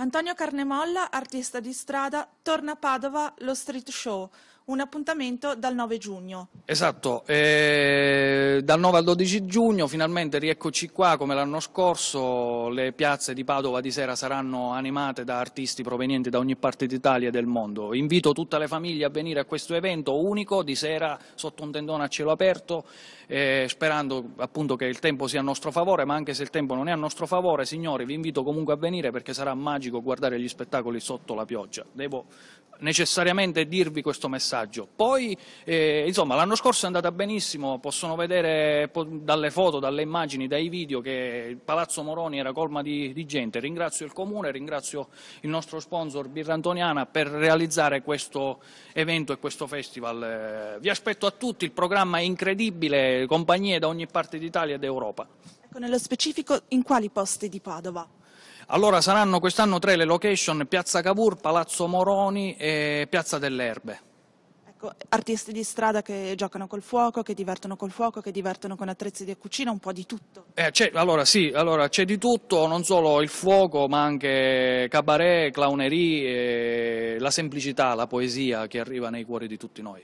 Antonio Carnemolla, artista di strada, torna a Padova lo Street Show un appuntamento dal 9 giugno. Esatto, eh, dal 9 al 12 giugno finalmente rieccoci qua come l'anno scorso, le piazze di Padova di sera saranno animate da artisti provenienti da ogni parte d'Italia e del mondo. Invito tutte le famiglie a venire a questo evento unico di sera sotto un tendone a cielo aperto, eh, sperando appunto che il tempo sia a nostro favore, ma anche se il tempo non è a nostro favore, signori, vi invito comunque a venire perché sarà magico guardare gli spettacoli sotto la pioggia. Devo necessariamente dirvi questo messaggio. Poi, eh, insomma, l'anno scorso è andata benissimo, possono vedere po dalle foto, dalle immagini, dai video che il Palazzo Moroni era colma di, di gente. Ringrazio il Comune, ringrazio il nostro sponsor Birra Antoniana per realizzare questo evento e questo festival. Eh, vi aspetto a tutti, il programma è incredibile, compagnie da ogni parte d'Italia e d'Europa. Ecco, nello specifico in quali posti di Padova? Allora saranno quest'anno tre le location, Piazza Cavour, Palazzo Moroni e Piazza delle Erbe ecco, artisti di strada che giocano col fuoco, che divertono col fuoco, che divertono con attrezzi di cucina, un po' di tutto. Eh, allora sì, allora, c'è di tutto, non solo il fuoco, ma anche cabaret, clownerie, la semplicità, la poesia che arriva nei cuori di tutti noi.